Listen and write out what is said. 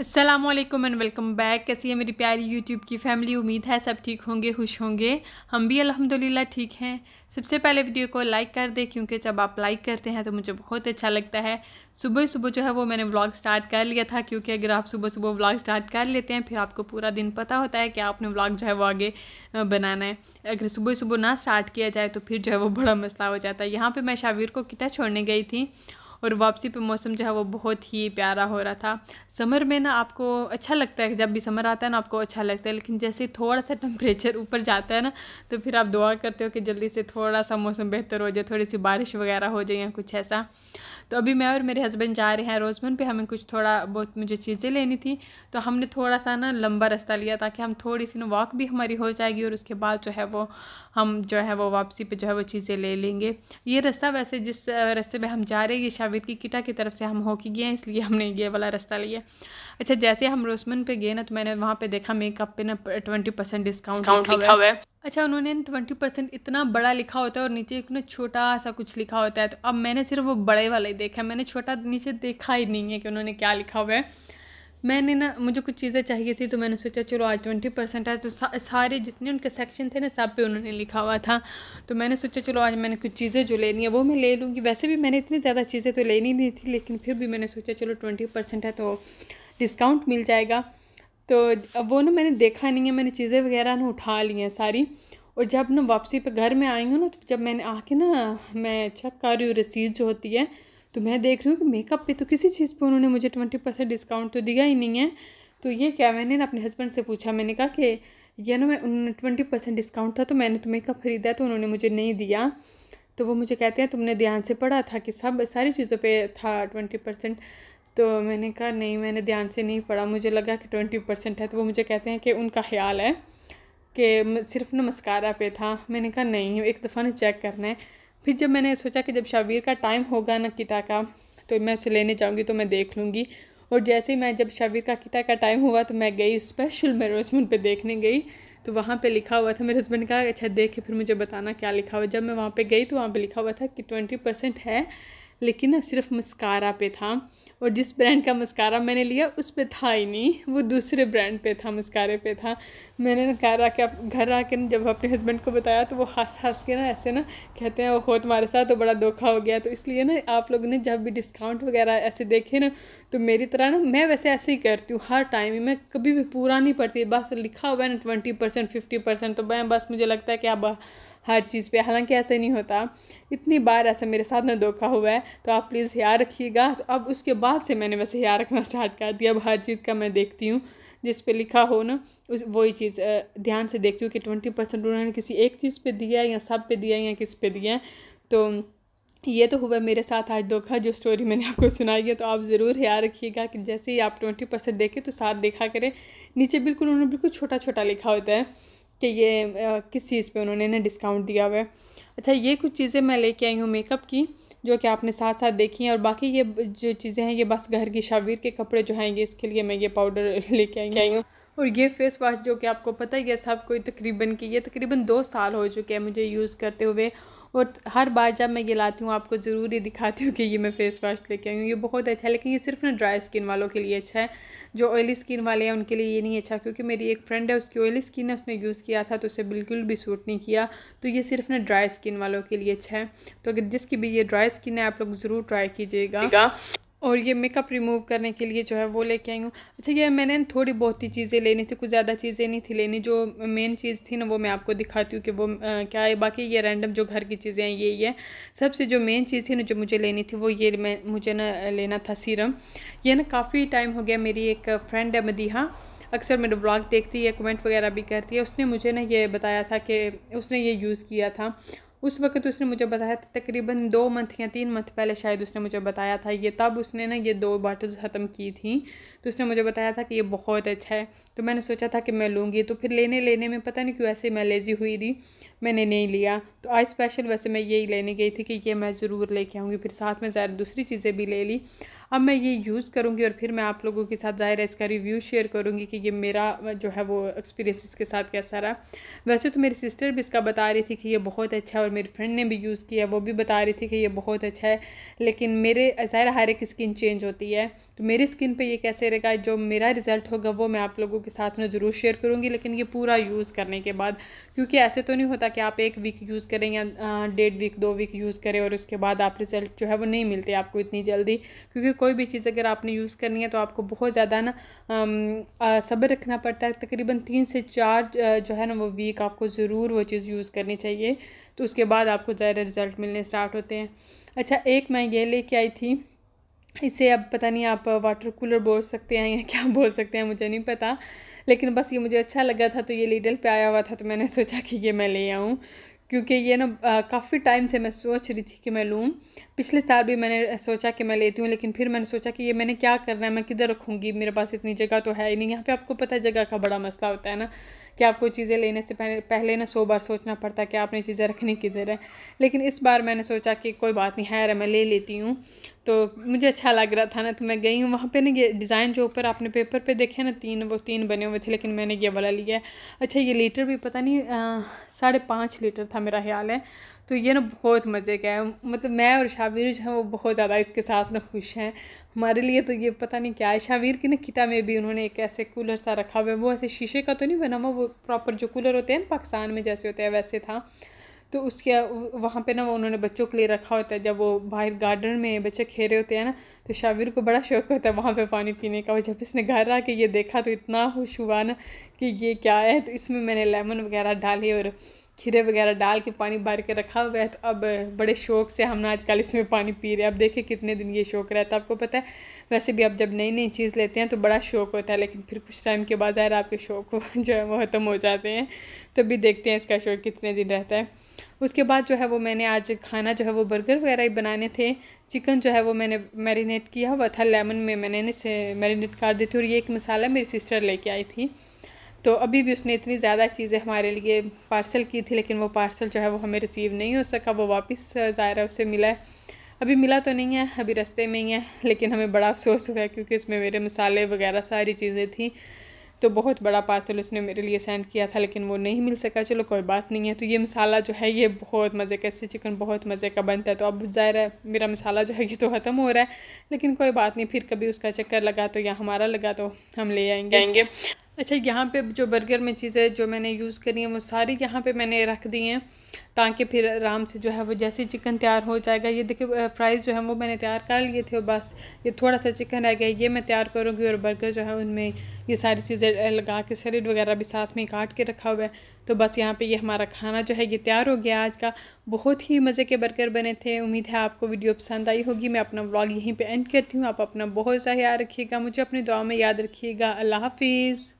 Aslam and welcome back कैसी है मेरी प्यारी यूट्यूब की फैमिली उम्मीद है सब ठीक होंगे खुश होंगे हम भी अलहमदिल्ला ठीक हैं सबसे पहले वीडियो को लाइक कर दें क्योंकि जब आप लाइक करते हैं तो मुझे बहुत अच्छा लगता है सुबह सुबह जो है वो मैंने व्लॉग स्टार्ट कर लिया था क्योंकि अगर आप सुबह सुबह व्लॉग स्टार्ट कर लेते हैं फिर आपको पूरा दिन पता होता है कि आपने व्लॉग जो है वो आगे बनाना है अगर सुबह सुबह ना स्टार्ट किया जाए तो फिर जो है वो बड़ा मसला हो जाता है यहाँ पर मैं शावीर को किटा छोड़ने गई थी और वापसी पे मौसम जो है वो बहुत ही प्यारा हो रहा था समर में ना आपको अच्छा लगता है जब भी समर आता है ना आपको अच्छा लगता है लेकिन जैसे थोड़ा सा टेम्परेचर ऊपर जाता है ना तो फिर आप दुआ करते हो कि जल्दी से थोड़ा सा मौसम बेहतर हो जाए थोड़ी सी बारिश वगैरह हो जाए या कुछ ऐसा तो अभी मैं और मेरे हस्बैंड जा रहे हैं रोजमन पे हमें कुछ थोड़ा बहुत मुझे चीज़ें लेनी थी तो हमने थोड़ा सा ना लंबा रास्ता लिया ताकि हम थोड़ी सी ना वॉक भी हमारी हो जाएगी और उसके बाद जो है वो हम जो है वो वापसी पे जो है वो चीज़ें ले लेंगे ये रास्ता वैसे जिस रास्ते पे हम जा रहे हैं ये जावेद की किटा की तरफ से हम होके गए हैं इसलिए हमने ये वाला रास्ता लिया अच्छा जैसे हम रोसमन पे गए ना तो मैंने वहाँ पे देखा मेकअप पे ना ट्वेंटी परसेंट डिस्काउंट लिखा हुआ है अच्छा उन्होंने ट्वेंटी परसेंट इतना बड़ा लिखा होता है और नीचे इतना छोटा सा कुछ लिखा होता है तो अब मैंने सिर्फ वो बड़े वाला ही देखा है मैंने छोटा नीचे देखा ही नहीं है कि उन्होंने क्या लिखा हुआ है मैंने ना मुझे कुछ चीज़ें चाहिए थी तो मैंने सोचा चलो आज ट्वेंटी परसेंट है तो सा, सारे जितने उनके सेक्शन थे ना सब पे उन्होंने लिखा हुआ था तो मैंने सोचा चलो आज मैंने कुछ चीज़ें जो लेनी है वो मैं ले लूँगी वैसे भी मैंने इतनी ज़्यादा चीज़ें तो लेनी नहीं थी लेकिन फिर भी मैंने सोचा चलो ट्वेंटी परसेंट है तो डिस्काउंट मिल जाएगा तो वो ना मैंने देखा नहीं है मैंने चीज़ें वगैरह ना उठा ली हैं सारी और जब ना वापसी पर घर में आई हूँ ना तो जब मैंने आके ना मैं चेक कर रही हूँ रसीद जो होती है तो मैं देख रही हूँ कि मेकअप पे तो किसी चीज़ पे उन्होंने मुझे ट्वेंटी परसेंट डिस्काउंट तो दिया ही नहीं है तो ये क्या मैंने ना अपने हस्बैंड से पूछा मैंने कहा कि ये ना मैं उन्होंने ट्वेंटी परसेंट डिस्काउंट था तो मैंने तो मेकअप ख़रीदा तो उन्होंने मुझे नहीं दिया तो वो मुझे कहते हैं तुमने ध्यान से पढ़ा था कि सब सारी चीज़ों पर था ट्वेंटी परसेंट तो मैंने कहा नहीं मैंने ध्यान से नहीं पढ़ा मुझे लगा कि ट्वेंटी परसेंट है तो वो मुझे कहते हैं कि उनका ख्याल है कि सिर्फ नमस्कारा पे था मैंने कहा नहीं एक दफ़ा ना चेक करना है फिर जब मैंने सोचा कि जब शावीर का टाइम होगा ना किटा का तो मैं उसे लेने जाऊँगी तो मैं देख लूँगी और जैसे ही मैं जब शावीर का किटा का टाइम हुआ तो मैं गई स्पेशल मेरे हस्बैंड पे देखने गई तो वहाँ पे लिखा हुआ था मेरे हस्बैंड का अच्छा देख के फिर मुझे बताना क्या लिखा हुआ जब मैं वहाँ पे गई तो वहाँ पे लिखा हुआ था कि ट्वेंटी परसेंट है लेकिन सिर्फ मस्कारा पे था और जिस ब्रांड का मस्कारा मैंने लिया उस पे था ही नहीं वो दूसरे ब्रांड पे था मस्कारे पे था मैंने ना घर आके घर आके ना जब अपने हस्बैंड को बताया तो वो हंस हंस के ना ऐसे ना कहते हैं वो हो तुम्हारे साथ तो बड़ा धोखा हो गया तो इसलिए ना आप लोग ने जब भी डिस्काउंट वगैरह ऐसे देखे ना तो मेरी तरह ना मैं वैसे ऐसे ही करती हूँ हर टाइम मैं कभी भी पूरा नहीं पड़ती बस लिखा हुआ है ना ट्वेंटी परसेंट फिफ्टी परसेंट तो मैं बस मुझे लगता है कि आप हर चीज़ पे हालांकि ऐसे नहीं होता इतनी बार ऐसा मेरे साथ ना धोखा हुआ है तो आप प्लीज़ ख्याल रखिएगा तो अब उसके बाद से मैंने वैसे ख्याल रखना स्टार्ट कर दिया अब हर चीज़ का मैं देखती हूँ जिस पे लिखा हो ना उस वही चीज़ ध्यान से देखती हूँ कि ट्वेंटी परसेंट उन्होंने किसी एक चीज़ पे दिया है या सब पे दिया है या किस पे दिया है तो ये तो हुआ मेरे साथ आज धोखा जो स्टोरी मैंने आपको सुनाई है तो आप ज़रूर याद रखिएगा कि जैसे ही आप ट्वेंटी परसेंट देखें तो साथ देखा करें नीचे बिल्कुल उन्होंने बिल्कुल छोटा छोटा लिखा होता है कि ये किस चीज़ पे उन्होंने ना डिस्काउंट दिया हुआ है अच्छा ये कुछ चीज़ें मैं लेके आई हूँ मेकअप की जो कि आपने साथ साथ देखी हैं और बाकी ये जो चीज़ें हैं ये बस घर की शावीर के कपड़े जो हैं ये इसके लिए मैं ये पाउडर लेके आई आई हूँ और ये फेस वाश जो कि आपको पता ही है सब कोई तकरीबन की ये तकरीबन दो साल हो चुके हैं मुझे यूज़ करते हुए और हर बार जब मैं ये लाती हूँ आपको ज़रूर ये दिखाती हूँ कि ये मैं फ़ेस वॉश लेके आई हूँ ये बहुत अच्छा है लेकिन ये सिर्फ ना ड्राई स्किन वालों के लिए अच्छा है जो ऑयली स्किन वाले हैं उनके लिए ये नहीं अच्छा क्योंकि मेरी एक फ्रेंड है उसकी ऑयली स्किन है उसने यूज़ किया था तो उसे बिल्कुल भी सूट नहीं किया तो ये सिर्फ ना ड्राई स्किन वालों के लिए अच्छा है तो अगर जिसकी भी ये ड्राई स्किन है आप लोग ज़रूर ट्राई कीजिएगा और ये मेकअप रिमूव करने के लिए जो है वो लेके आई हूँ अच्छा ये मैंने थोड़ी बहुत ही चीज़ें लेनी थी कुछ ज़्यादा चीज़ें नहीं थी लेनी जो मेन चीज़ थी ना वो मैं आपको दिखाती हूँ कि वो आ, क्या है बाकी ये रैंडम जो घर की चीज़ें हैं ये ये सबसे जो मेन चीज़ थी ना जो मुझे लेनी थी वो ये मैं मुझे ना लेना था सीरम यह ना काफ़ी टाइम हो गया मेरी एक फ्रेंड है मदीहा अक्सर मेरे ब्लॉग देखती है कमेंट वगैरह भी करती है उसने मुझे ना ये बताया था कि उसने ये यूज़ किया था उस वक्त उसने मुझे बताया था तकरीबन दो मंथ या तीन मंथ पहले शायद उसने मुझे बताया था ये तब उसने ना ये दो बॉटल्स ख़त्म की थी तो उसने मुझे बताया था कि ये बहुत अच्छा है तो मैंने सोचा था कि मैं लूँगी तो फिर लेने लेने में पता नहीं क्यों ऐसे मैं लेज़ी हुई थी मैंने नहीं लिया तो आज स्पेशल वैसे मैं यही लेने गई थी कि ये मैं ज़रूर लेके आऊँगी फिर साथ में ज़्यादा दूसरी चीज़ें भी ले ली अब मैं ये यूज़ करूँगी और फिर मैं आप लोगों के साथ ज़ाहिर है इसका रिव्यू शेयर करूँगी कि ये मेरा जो है वो एक्सपीरियंस इसके साथ कैसा रहा वैसे तो मेरी सिस्टर भी इसका बता रही थी कि ये बहुत अच्छा है और मेरी फ्रेंड ने भी यूज़ किया वो भी बता रही थी कि ये बहुत अच्छा है लेकिन मेरे ज़ाहिर हर एक स्किन चेंज होती है तो मेरी स्किन पर यह कैसे रहेगा जो मेरा रिज़ल्ट होगा वो मैं आप लोगों के साथ में ज़रूर शेयर करूँगी लेकिन ये पूरा यूज़ करने के बाद क्योंकि ऐसे तो नहीं होता कि आप एक वीक यूज़ करें या डेढ़ वीक दो वीक यूज़ करें और उसके बाद आप रिज़ल्ट जो है वो नहीं मिलते आपको इतनी जल्दी क्योंकि कोई भी चीज़ अगर आपने यूज़ करनी है तो आपको बहुत ज़्यादा ना सब्र रखना पड़ता है तकरीबन तीन से चार जो है ना वो वीक आपको ज़रूर वो चीज़ यूज़ करनी चाहिए तो उसके बाद आपको ज़्यादा रिज़ल्ट मिलने स्टार्ट होते हैं अच्छा एक मैं ये लेके आई थी इसे अब पता नहीं आप वाटर कूलर बोल सकते हैं या क्या बोल सकते हैं मुझे नहीं पता लेकिन बस ये मुझे अच्छा लगा था तो ये लीडल पे आया हुआ था तो मैंने सोचा कि ये मैं ले आऊँ क्योंकि ये ना काफ़ी टाइम से मैं सोच रही थी कि मैं लूँ पिछले साल भी मैंने सोचा कि मैं लेती हूँ लेकिन फिर मैंने सोचा कि ये मैंने क्या करना है मैं किधर रखूँगी मेरे पास इतनी जगह तो है ही नहीं यहाँ पे आपको पता है जगह का बड़ा मसला होता है ना कि आपको चीज़ें लेने से पहले पहले ना सौ बार सोचना पड़ता है कि आपने चीज़ें रखनी किधर है लेकिन इस बार मैंने सोचा कि कोई बात नहीं है मैं ले लेती हूँ तो मुझे अच्छा लग रहा था ना तो मैं गई हूँ वहाँ पे ना ये डिज़ाइन जो ऊपर आपने पेपर पे देखे ना तीन वो तीन बने हुए थे लेकिन मैंने ये वाला लिया है अच्छा ये लीटर भी पता नहीं साढ़े पाँच लीटर था मेरा ख्याल है तो ये ना बहुत मज़े का है मतलब मैं और शाबीर जो है वो बहुत ज़्यादा इसके साथ ना खुश हैं हमारे लिए तो ये पता नहीं क्या है शावीर की ना किटा में भी उन्होंने एक ऐसे कूलर सा रखा हुआ है वो ऐसे शीशे का तो नहीं बना हुआ वो प्रॉपर जो कूलर होते हैं ना पाकिस्तान में जैसे होते हैं वैसे था तो उसके वहाँ पे ना उन्होंने बच्चों के लिए रखा होता है जब वो बाहर गार्डन में बच्चे खेल रहे होते हैं ना तो शाबिर को बड़ा शौक होता है वहाँ पे पानी पीने का और जब इसने घर आके ये देखा तो इतना खुश हुआ ना कि ये क्या है तो इसमें मैंने लेमन वगैरह डाले और खीरे वगैरह डाल के पानी भर के रखा हुआ है तो अब बड़े शौक से हम आजकल इसमें पानी पी रहे हैं अब देखिए कितने दिन ये शौक रहता है आपको पता है वैसे भी आप जब नई नई चीज़ लेते हैं तो बड़ा शौक होता है लेकिन फिर कुछ टाइम के बाद ज़ाहिर आपके शौक जो है वो ख़त्म हो जाते हैं तो भी देखते हैं इसका शौक कितने दिन रहता है उसके बाद जो है वो मैंने आज खाना जो है वो बर्गर वगैरह ही बनाने थे चिकन जो है वो मैंने मैरिनेट किया हुआ था लेमन में मैंने इसे मैरिनेट कर दी थी और ये एक मसाला मेरी सिस्टर लेके आई थी तो अभी भी उसने इतनी ज़्यादा चीज़ें हमारे लिए पार्सल की थी लेकिन वो पार्सल जो है वो हमें रिसीव नहीं हो सका वो वापस ज़ायरा उसे मिला है अभी मिला तो नहीं है अभी रस्ते में ही है लेकिन हमें बड़ा अफसोस हुआ है क्योंकि उसमें मेरे मसाले वगैरह सारी चीज़ें थी तो बहुत बड़ा पार्सल उसने मेरे लिए सेंड किया था लेकिन वो नहीं मिल सका चलो कोई बात नहीं है तो ये मसाला जो है ये बहुत मज़े का इससे चिकन बहुत मज़े का बनता है तो अब ज़ाहिर है मेरा मसाला जो है ये तो ख़त्म हो रहा है लेकिन कोई बात नहीं फिर कभी उसका चक्कर लगा तो या हमारा लगा तो हम ले आएंगे आएंगे अच्छा यहाँ पे जो बर्गर में चीज़ें जो मैंने यूज़ करी हैं वो सारी यहाँ पे मैंने रख दी हैं ताकि फिर आराम से जो है वो जैसे चिकन तैयार हो जाएगा ये देखिए फ्राइज़ जो है वो मैंने तैयार कर लिए थे और बस ये थोड़ा सा चिकन रह गया ये मैं तैयार करूँगी और बर्गर जो है उनमें ये सारी चीज़ें लगा के सैलड वगैरह भी साथ में काट के रखा हुआ है तो बस यहाँ पर ये हमारा खाना जो है ये तैयार हो गया आज का बहुत ही मज़े के बर्गर बने थे उम्मीद है आपको वीडियो पसंद आई होगी मैं अपना ब्लॉग यहीं पर एंड करती हूँ आप अपना बहुत सा याद रखिएगा मुझे अपनी दुआ में याद रखिएगा अल्लाह हाफिज़